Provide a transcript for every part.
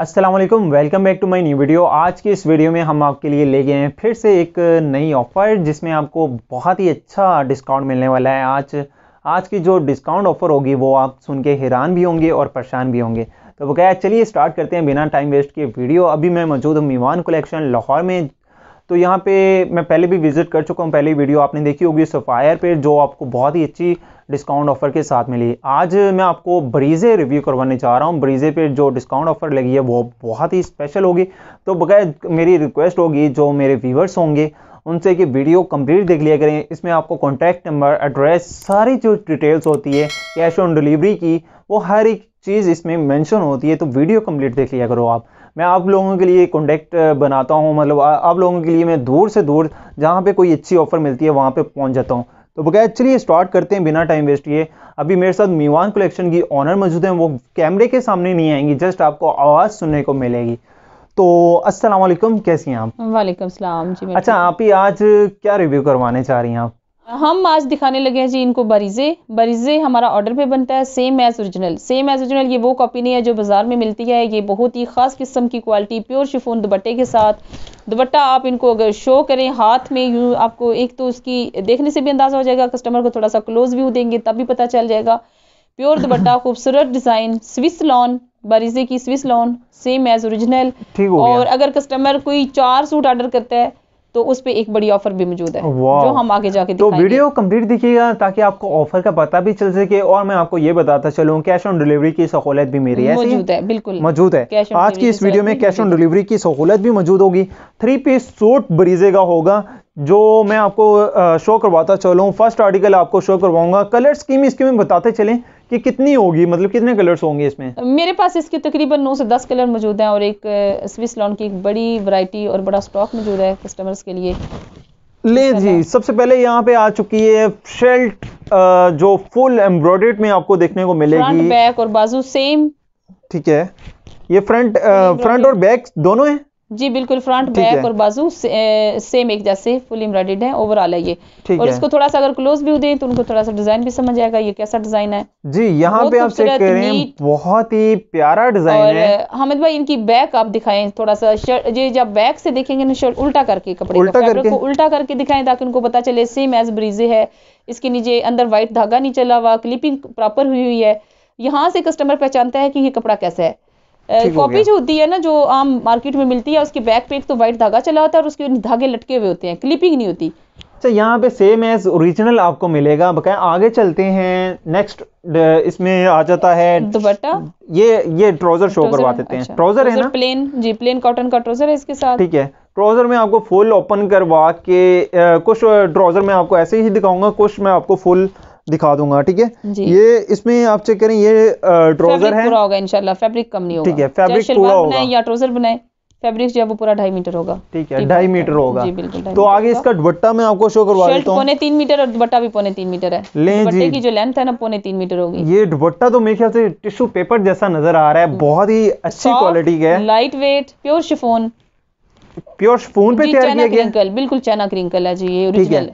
Aslam welcome back to my new video आज की इस वीडियो में हम आपके लिए ले गए हैं फिर से एक नई ऑफ़र जिसमें आपको बहुत ही अच्छा डिस्काउंट मिलने वाला है आज आज की जो डिस्काउंट ऑफ़र होगी वो आप सुन के हैरान भी होंगे और परेशान भी होंगे तो वो क्या चलिए स्टार्ट करते हैं बिना टाइम वेस्ट के वीडियो अभी मैं मौजूद हूँ मीवान कलेक्शन लाहौर में तो यहाँ पे मैं पहले भी विज़िट कर चुका हूँ पहले वीडियो आपने देखी होगी सफ़ायर पे जो आपको बहुत ही अच्छी डिस्काउंट ऑफर के साथ मिली आज मैं आपको ब्रीजे रिव्यू करवाने चाह रहा हूँ ब्रीजे पे जो डिस्काउंट ऑफर लगी है वो बहुत ही स्पेशल होगी तो बगैर मेरी रिक्वेस्ट होगी जो मेरे व्यूवर्स होंगे उनसे कि वीडियो कंप्लीट देख लिया करें इसमें आपको कॉन्टैक्ट नंबर एड्रेस सारी जो डिटेल्स होती है कैश ऑन डिलीवरी की वो हर एक चीज़ इसमें मेंशन होती है तो वीडियो कंप्लीट देख लिया करो आप मैं आप लोगों के लिए कॉन्टैक्ट बनाता हूँ मतलब आप लोगों के लिए मैं दूर से दूर जहाँ पे कोई अच्छी ऑफ़र मिलती है वहाँ पे पहुँच जाता हूँ तो बगैर चलिए स्टार्ट करते हैं बिना टाइम वेस्ट किए अभी मेरे साथ मीवान कलेक्शन की ऑनर मौजूद है वो कैमरे के सामने नहीं आएंगी जस्ट आपको आवाज़ सुनने को मिलेगी तो अस्सलाम कैसी हैं आप वाले जी अच्छा आप ही आज क्या रिव्यू करवाने चाह रही हैं आप हम आज दिखाने लगे हैं जी इनको बरीज़े बरीज़े हमारा ऑर्डर पे बनता है same as original same as original ये वो कॉपी नहीं है जो बाज़ार में मिलती है ये बहुत ही ख़ास किस्म की क्वालिटी प्योर शिफोन दुपट्टे के साथ दुपट्टा आप इनको अगर शो करें हाथ में यूँ आपको एक तो उसकी देखने से भी अंदाज़ा हो जाएगा कस्टमर को थोड़ा सा क्लोज व्यू देंगे तब भी पता चल जाएगा प्योर दुपट्टा खूबसूरत डिज़ाइन स्विस लॉन बरीज़े की Swiss lawn same as original और अगर कस्टमर कोई चार सूट ऑर्डर करता है तो उस पर एक बड़ी ऑफर भी मौजूद है जो हम आगे जाके तो वीडियो कंप्लीट देखिएगा ताकि आपको ऑफर का पता भी चल सके और मैं आपको ये बताता चलूँ कैश ऑन डिलीवरी की सहूलत भी मेरी है मौजूद है बिल्कुल मौजूद है आज की इस वीडियो में कैश ऑन डिलीवरी की सहूलत भी मौजूद होगी थ्री पीस सूट बरीजे का होगा जो मैं आपको शो करवाता चलूँ फर्स्ट आर्टिकल आपको शो करवाऊंगा कलर स्कीम इसके में बताते चलें कि कितनी होगी मतलब कितने कलर्स होंगे इसमें मेरे पास इसके तकरीबन नौ से दस कलर मौजूद हैं और एक स्विस लॉन की एक बड़ी वैरायटी और बड़ा स्टॉक मौजूद है कस्टमर्स के लिए ले जी सबसे पहले यहाँ पे आ चुकी है शेल्ट जो फुल एम्ब्रॉयडर्ड में आपको देखने को मिलेगी बैक और बाजू सेम ठीक है ये फ्रंट फ्रंट और बैक दोनों है जी बिल्कुल फ्रंट बैक और बाजू से, सेम एक जैसे फुल एम्ब्रॉइडेड है ओवरऑल है ये और इसको थोड़ा सा अगर क्लोज व्यू दें तो उनको थोड़ा सा डिजाइन भी समझ आएगा ये कैसा डिजाइन है जी यहाँ पे आप चेक कर रहे हैं बहुत ही प्यारा डिजाइन है हामिद भाई इनकी बैक आप दिखाएं थोड़ा सा शर्ट ये जब बैक से देखेंगे ना शर्ट उल्टा करके कपड़े उल्टा करके उल्टा करके दिखाएं ताकि उनको पता चले सेम एज ब्रीजे है इसके नीचे अंदर व्हाइट धागा नहीं चला हुआ क्लिपिंग प्रॉपर हुई हुई है यहाँ से कस्टमर पहचानता है कि ये कपड़ा कैसा है कॉपीज होती है ना जो आम मार्केट में मिलती है उसके बैक पे एक तो व्हाइट धागा चला होता है और उसके धागे लटके हुए होते हैं क्लिपिंग नहीं होती अच्छा यहाँ पे सेम एज ओरिजिनल आपको मिलेगा बकाय आगे चलते हैं नेक्स्ट इसमें आ जाता है दुपट्टा ये ये ट्राउजर शो करवा देते हैं ट्राउजर अच्छा। है ना प्लेन जी प्लेन कॉटन का ट्राउजर है इसके साथ ठीक है ट्राउज़र में आपको फुल ओपन करवा के कुछ ट्राउज़र में आपको ऐसे ही दिखाऊंगा कुछ मैं आपको फुल दिखा दूंगा ठीक है ये इसमें आप चेक करें ये ट्रोजर है पूरा होगा इनशाला फेब्रिक कम नहीं होगा ठीक है फैब्रिक पूरा होगा या ट्रोजर बनाए फैब्रिक जो है वो पूरा ढाई मीटर होगा ठीक है ढाई मीटर होगा जी बिल्कुल तो आगे इसका दुपट्टा मैं आपको शो करवा देता हूँ पौने तीन मीटर और दुपट्टा भी पौने तीन मीटर है दुपट्टे की जो लेंथ है ना पौने तीन मीटर होगी ये दुपट्टा तो मेरे ख्याल से टिश्यू पेपर जैसा नजर आ रहा है हम्म। बहुत ही अच्छी क्वालिटी का light weight pure chiffon pure chiffon पे तैयार किया गया बिल्कुल चैनक क्रिंकल है जी ये ओरिजिनल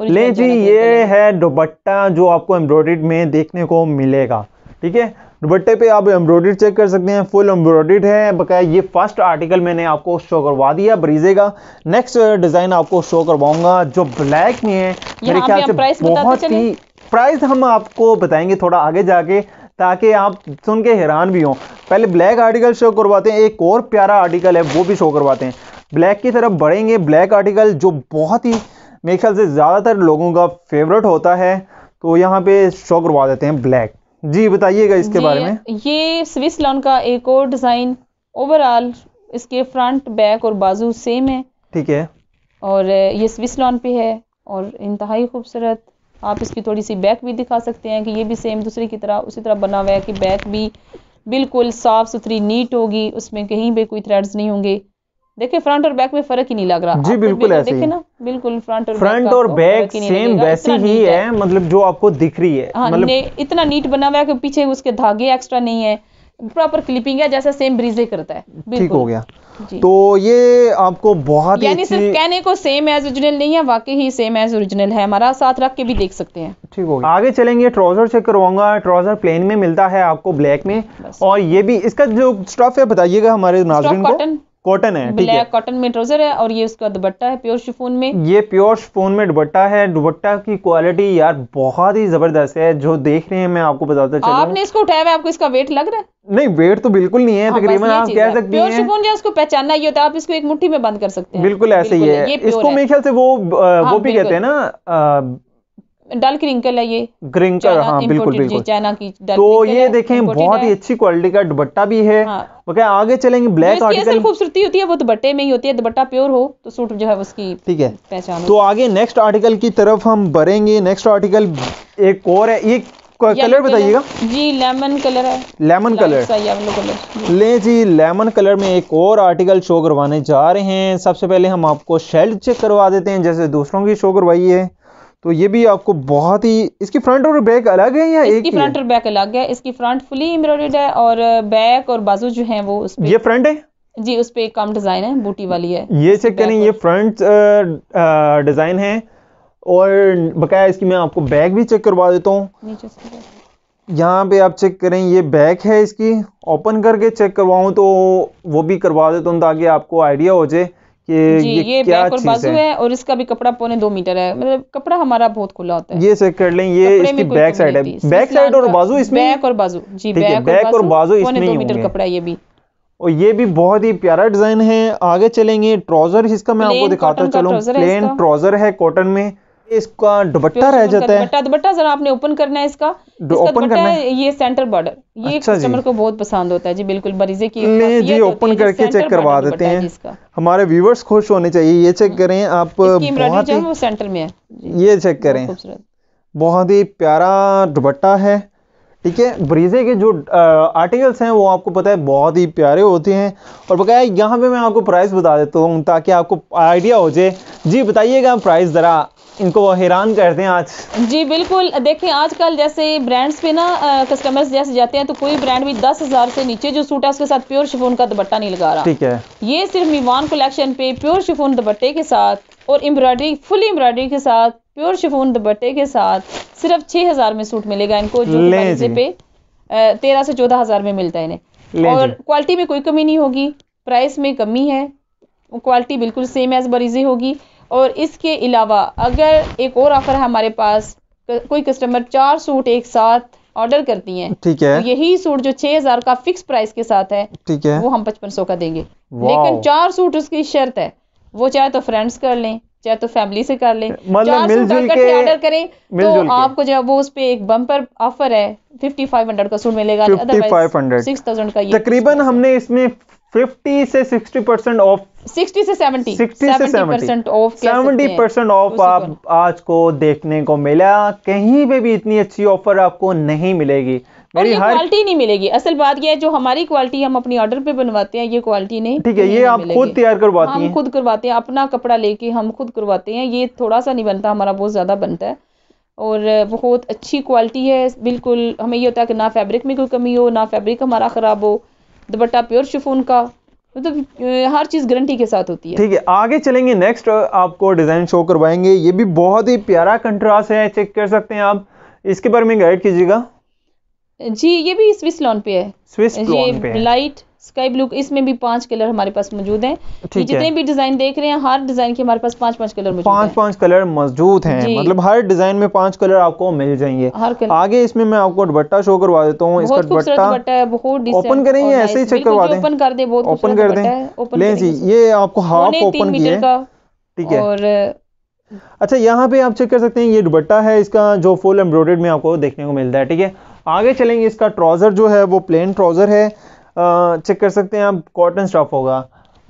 ले जी ये है दुपट्टा जो आपको एम्ब्रॉयड में देखने को मिलेगा ठीक है दुपट्टे पे आप एम्ब्रॉयड चेक कर सकते हैं फुल एम्ब्रॉयड है बकाया ये फर्स्ट आर्टिकल मैंने आपको शो करवा दिया ब्रीजे का नेक्स्ट डिज़ाइन uh, आपको शो करवाऊंगा जो ब्लैक में है मेरे ख्याल से बहुत ही प्राइस हम आपको बताएंगे थोड़ा आगे जाके ताकि आप सुन के हैरान भी हों पहले ब्लैक आर्टिकल शो करवाते हैं एक और प्यारा आर्टिकल है वो भी शो करवाते हैं ब्लैक की तरफ बढ़ेंगे ब्लैक आर्टिकल जो बहुत ही मेरे ख्याल से ज़्यादातर लोगों का फेवरेट होता है तो यहाँ पे शो करवा देते हैं ब्लैक जी बताइएगा इसके बारे में ये स्विस लॉन का एक और डिज़ाइन ओवरऑल इसके फ्रंट बैक और बाजू सेम है ठीक है और ये स्विस लॉन पे है और इंतहाई खूबसूरत आप इसकी थोड़ी सी बैक भी दिखा सकते हैं कि ये भी सेम दूसरी की तरह उसी तरह बना हुआ है कि बैक भी बिल्कुल साफ़ सुथरी नीट होगी उसमें कहीं भी कोई थ्रेड्स नहीं होंगे देखिए फ्रंट और बैक में फर्क ही नहीं लग रहा जी बिल्कुल ऐसे देखिए ना बिल्कुल फ्रंट और फ्रंट और बैक सेम वैसी ही है मतलब जो आपको दिख रही है हाँ, मतलब इतना नीट बना हुआ है कि पीछे उसके धागे एक्स्ट्रा नहीं है प्रॉपर क्लिपिंग है जैसा सेम ब्रीजे करता है ठीक हो गया तो ये आपको बहुत यानी सिर्फ कहने को सेम एज ओरिजिनल नहीं है वाकई ही सेम एज ओरिजिनल है हमारा साथ रख के भी देख सकते हैं ठीक हो गया आगे चलेंगे ट्राउजर चेक करवाऊंगा ट्राउजर प्लेन में मिलता है आपको ब्लैक में और ये भी इसका जो स्टफ है बताइएगा हमारे नाजरन को कॉटन कॉटन है ब्लैक कॉटन में ट्राउजर है और ये उसका दुपट्टा है प्योर शिफोन में ये प्योर शिफोन में दुपट्टा है दुपट्टा की क्वालिटी यार बहुत ही जबरदस्त है जो देख रहे हैं मैं आपको बताता चलूं आपने इसको उठाया है आपको इसका वेट लग रहा है नहीं वेट तो बिल्कुल नहीं है हाँ, तकरीबन आप कह सकते हैं प्योर शिफोन जो उसको पहचानना ही होता है आप इसको एक मुट्ठी में बंद कर सकते हैं बिल्कुल ऐसे ही है इसको मेरे ख्याल से वो वो हाँ, भी कहते हैं ना डल क्रिंकल है ये ग्रिंकल हाँ बिल्कुल बिल्कुल चाइना की तो ये देखें बहुत ही अच्छी क्वालिटी का दुपट्टा भी है हाँ। आगे चलेंगे ब्लैक तो आर्टिकल खूबसूरती होती है वो दुपट्टे में ही होती है दुपट्टा प्योर हो तो सूट जो है उसकी ठीक है पहचान तो आगे नेक्स्ट आर्टिकल की तरफ हम बढ़ेंगे नेक्स्ट आर्टिकल एक और है ये कलर बताइएगा जी लेमन कलर है लेमन कलर कलर ले जी लेमन कलर में एक और आर्टिकल शो करवाने जा रहे हैं सबसे पहले हम आपको शेल्ट चेक करवा देते हैं जैसे दूसरों की शो करवाई है तो ये भी आपको बहुत ही इसकी फ्रंट और बैक अलग है या इसकी एक फ्रंट और बैक अलग है इसकी फ्रंट फुली एम्ब्रॉयडेड है और बैक uh, और बाजू जो है वो उस पे ये फ्रंट है जी उस पे एक कम डिजाइन है बूटी वाली है ये चेक करें ये फ्रंट डिजाइन uh, uh, है और बकाया इसकी मैं आपको बैक भी चेक करवा देता हूँ यहाँ पे आप चेक करें ये बैक है इसकी ओपन करके चेक करवाऊँ तो वो भी करवा देता हूँ ताकि आपको आइडिया हो जाए कि ये, ये क्या और बाजू है और इसका भी कपड़ा पौने दो मीटर है मतलब कपड़ा हमारा बहुत खुला होता है ये चेक कर लें ये इसकी बैक साइड है बैक साइड और बाजू इसमें बैक और बाजू जी बैक और बाजू इसमें दो मीटर कपड़ा ये भी और ये भी बहुत ही प्यारा डिजाइन है आगे चलेंगे ट्राउजर इसका मैं आपको दिखाता चलूँ प्लेन ट्राउजर है कॉटन में इसका दुपट्टा रह जाता है दुपट्टा दुपट्टा जरा आपने ओपन करना है इसका ओपन करना है ये सेंटर बॉर्डर ये अच्छा कस्टमर को बहुत पसंद होता है जी बिल्कुल बरीजे की ले जी ओपन करके चेक करवा देते हैं हमारे व्यूअर्स खुश होने चाहिए ये चेक हाँ। करें आप बहुत ही सेंटर में है ये चेक करें बहुत ही प्यारा दुपट्टा है ठीक है ब्रीजे के जो आर्टिकल्स हैं वो आपको पता है बहुत ही प्यारे होते हैं और बकाया यहाँ पे मैं आपको प्राइस बता देता हूँ ताकि आपको आइडिया हो जाए जी बताइएगा प्राइस ज़रा इनको वो हैरान कर दें आज जी बिल्कुल देखें आजकल जैसे ब्रांड्स पे ना कस्टमर्स जैसे जाते हैं तो कोई ब्रांड भी दस हज़ार से नीचे जो सूट है उसके साथ प्योर शिफोन का दुपट्टा नहीं लगा रहा ठीक है ये सिर्फ मीवान कलेक्शन पे प्योर शिफोन दुपट्टे के साथ और एम्ब्रॉयडरी फुल एम्ब्रॉयडरी के साथ प्योर शिफोन दुपट्टे के साथ सिर्फ छह हज़ार में सूट मिलेगा इनको जो पे तेरह से चौदह हज़ार में मिलता है इन्हें और क्वालिटी में कोई कमी नहीं होगी प्राइस में कमी है क्वालिटी बिल्कुल सेम एज बरीजी होगी और इसके अलावा अगर एक और ऑफ़र है हमारे पास कोई कस्टमर चार सूट एक साथ ऑर्डर करती हैं ठीक है तो यही सूट जो छह हजार का फिक्स प्राइस के साथ है ठीक है वो हम पचपन सौ का देंगे लेकिन चार सूट उसकी शर्त है वो चाहे तो फ्रेंड्स कर लें चाहे तो फैमिली से कर लें मतलब चार सूट इकट्ठे ऑर्डर करें तो आपको जो वो उस पर एक बम्पर ऑफर है फिफ्टी फाइव हंड्रेड का सूट मिलेगा अदरवाइज सिक्स थाउजेंड का तकरीबन हमने इसमें 50 से 60 परसेंट ऑफ 60 से 70 60 से 70 परसेंट ऑफ 70 परसेंट ऑफ आप आज को देखने को मिला कहीं पे भी इतनी अच्छी ऑफर आपको नहीं मिलेगी और ये क्वालिटी नहीं मिलेगी असल बात यह है जो हमारी क्वालिटी हम अपनी ऑर्डर पे बनवाते हैं ये क्वालिटी नहीं ठीक है ये आप खुद तैयार करवाते हैं हम खुद करवाते हैं अपना कपड़ा लेके हम खुद करवाते हैं ये थोड़ा सा नहीं बनता हमारा बहुत ज़्यादा बनता है और बहुत अच्छी क्वालिटी है बिल्कुल हमें ये होता है कि ना फैब्रिक में कोई कमी हो ना फैब्रिक हमारा ख़राब हो दुपट्टा प्योर शिफोन का मतलब तो हर चीज़ गारंटी के साथ होती है ठीक है आगे चलेंगे नेक्स्ट आपको डिज़ाइन शो करवाएंगे ये भी बहुत ही प्यारा कंट्रास्ट है चेक कर सकते हैं आप इसके बारे में गाइड कीजिएगा जी ये भी स्विस लॉन पे है स्विस ये लाइट स्काई ब्लू इसमें भी पांच कलर हमारे पास मौजूद हैं जितने है। भी डिजाइन देख रहे हैं हर डिजाइन के हमारे पास पांच पांच कलर मौजूद पांच पांच कलर मौजूद हैं मतलब हर डिजाइन में पांच कलर आपको मिल जाएंगे हर कलर आगे इसमें मैं आपको दुपट्टा शो करवा देता हूँ इसका दुपट्टा बहुत ओपन करेंगे ऐसे ही चेक करवा दें ओपन कर दे बहुत ओपन कर दे ओपन जी ये आपको हाफ ओपन किया ठीक है और अच्छा यहाँ पे आप चेक कर सकते हैं ये दुपट्टा है इसका जो फुल एम्ब्रॉयडर्ड में आपको देखने को मिलता है ठीक है आगे चलेंगे इसका ट्राउज़र जो है वो प्लेन ट्राउज़र है चेक कर सकते हैं आप कॉटन स्टफ होगा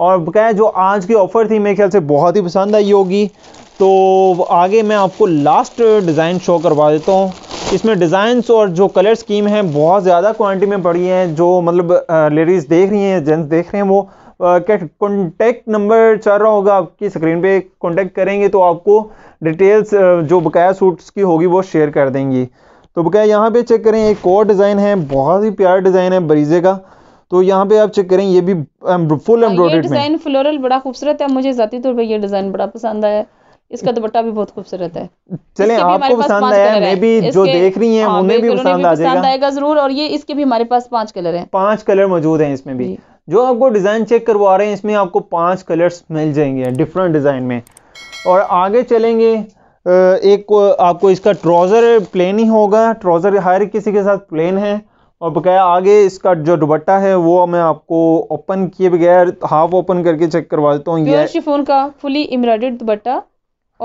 और बकाया जो आज की ऑफ़र थी मेरे ख्याल से बहुत ही पसंद आई होगी तो आगे मैं आपको लास्ट डिज़ाइन शो करवा देता हूँ इसमें डिज़ाइंस और जो कलर स्कीम है बहुत ज़्यादा क्वांटिटी में पड़ी हैं जो मतलब लेडीज़ देख रही हैं जेंट्स देख रहे हैं वो क्या कॉन्टेक्ट नंबर चल रहा होगा आपकी स्क्रीन पे कॉन्टेक्ट करेंगे तो आपको डिटेल्स जो बकाया सूट्स की होगी वो शेयर कर देंगी तो बकाया यहाँ पे चेक करें एक और डिज़ाइन है बहुत ही प्यारा डिज़ाइन है बरीजे का तो यहाँ पे आप चेक करें ये भी फुल एम्ब्रॉयडरी डिज़ाइन फ्लोरल बड़ा खूबसूरत है मुझे ज़ाती तौर पर यह डिज़ाइन बड़ा पसंद आया इसका दुपट्टा भी बहुत खूबसूरत है चलें आपको पसंद आया मैं भी जो देख रही हैं हाँ, उन्हें भी पसंद आ जाएगा आएगा जरूर और ये इसके भी हमारे पास पांच कलर हैं पांच कलर मौजूद हैं इसमें भी जो आपको डिज़ाइन चेक करवा रहे हैं इसमें आपको पांच कलर्स मिल जाएंगे डिफरेंट डिज़ाइन में और आगे चलेंगे एक आपको इसका ट्राउज़र प्लेन ही होगा ट्राउज़र हर किसी के साथ प्लेन है और बकाया आगे इसका जो दुपट्टा है वो मैं आपको ओपन किए बगैर हाफ ओपन करके चेक करवा देता हूँ प्योर शिफोन का फुली एम्ब्रॉयडेड दुपट्टा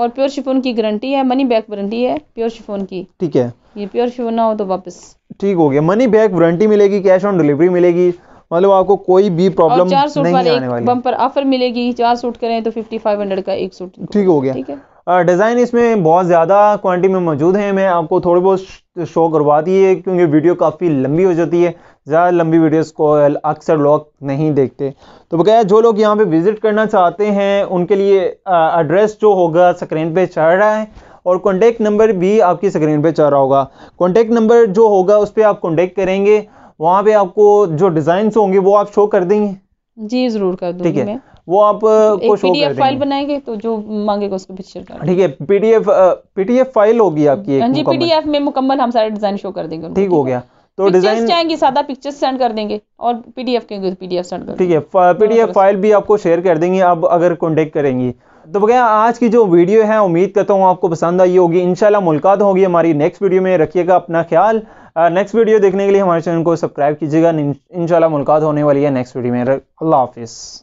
और प्योर शिफोन की गारंटी है मनी बैक वारंटी है प्योर शिफोन की ठीक है ये प्योर शिफोन ना हो तो वापस ठीक हो गया मनी बैक वारंटी मिलेगी कैश ऑन डिलीवरी मिलेगी मतलब आपको कोई भी प्रॉब्लम नहीं आने वाली बम्पर ऑफर मिलेगी चार सूट करें तो फिफ्टी फाइव हंड्रेड का एक सूट ठीक हो गया ठीक है डिज़ाइन इसमें बहुत ज़्यादा क्वांटिटी में मौजूद है मैं आपको थोड़ी बहुत शो करवा दी है क्योंकि वीडियो काफ़ी लंबी हो जाती है ज़्यादा लंबी वीडियोस को अक्सर लोग नहीं देखते तो बकाया जो लोग यहाँ पे विज़िट करना चाहते हैं उनके लिए एड्रेस जो होगा स्क्रीन पे चढ़ रहा है और कॉन्टेक्ट नंबर भी आपकी स्क्रीन पे चढ़ रहा होगा कॉन्टेक्ट नंबर जो होगा उस पर आप कॉन्टेक्ट करेंगे वहाँ पे आपको जो डिजाइन होंगे वो आप शो कर देंगे जी जरूर कर ठीक है वो आप uh, को शो कर फाइल बनाएंगे तो जो मांगेगा उसको पिक्चर का ठीक है पीडीएफ पीडीएफ फाइल होगी आपकी एक हाँ जी पीडीएफ में मुकम्मल हम सारे डिजाइन शो कर देंगे ठीक हो गया तो डिजाइन चाहेंगे सादा पिक्चर्स सेंड कर देंगे और पीडीएफ के पीडीएफ सेंड कर ठीक है पीडीएफ फाइल भी आपको शेयर कर देंगे आप अगर कॉन्टेक्ट करेंगे तो भैया आज की जो वीडियो है उम्मीद करता हूँ आपको पसंद आई होगी इंशाल्लाह मुलाकात होगी हमारी नेक्स्ट वीडियो में रखिएगा अपना ख्याल नेक्स्ट uh, वीडियो देखने के लिए हमारे चैनल को सब्सक्राइब कीजिएगा इंशाल्लाह मुलाकात होने वाली है नेक्स्ट वीडियो में अल्लाह हाफिज़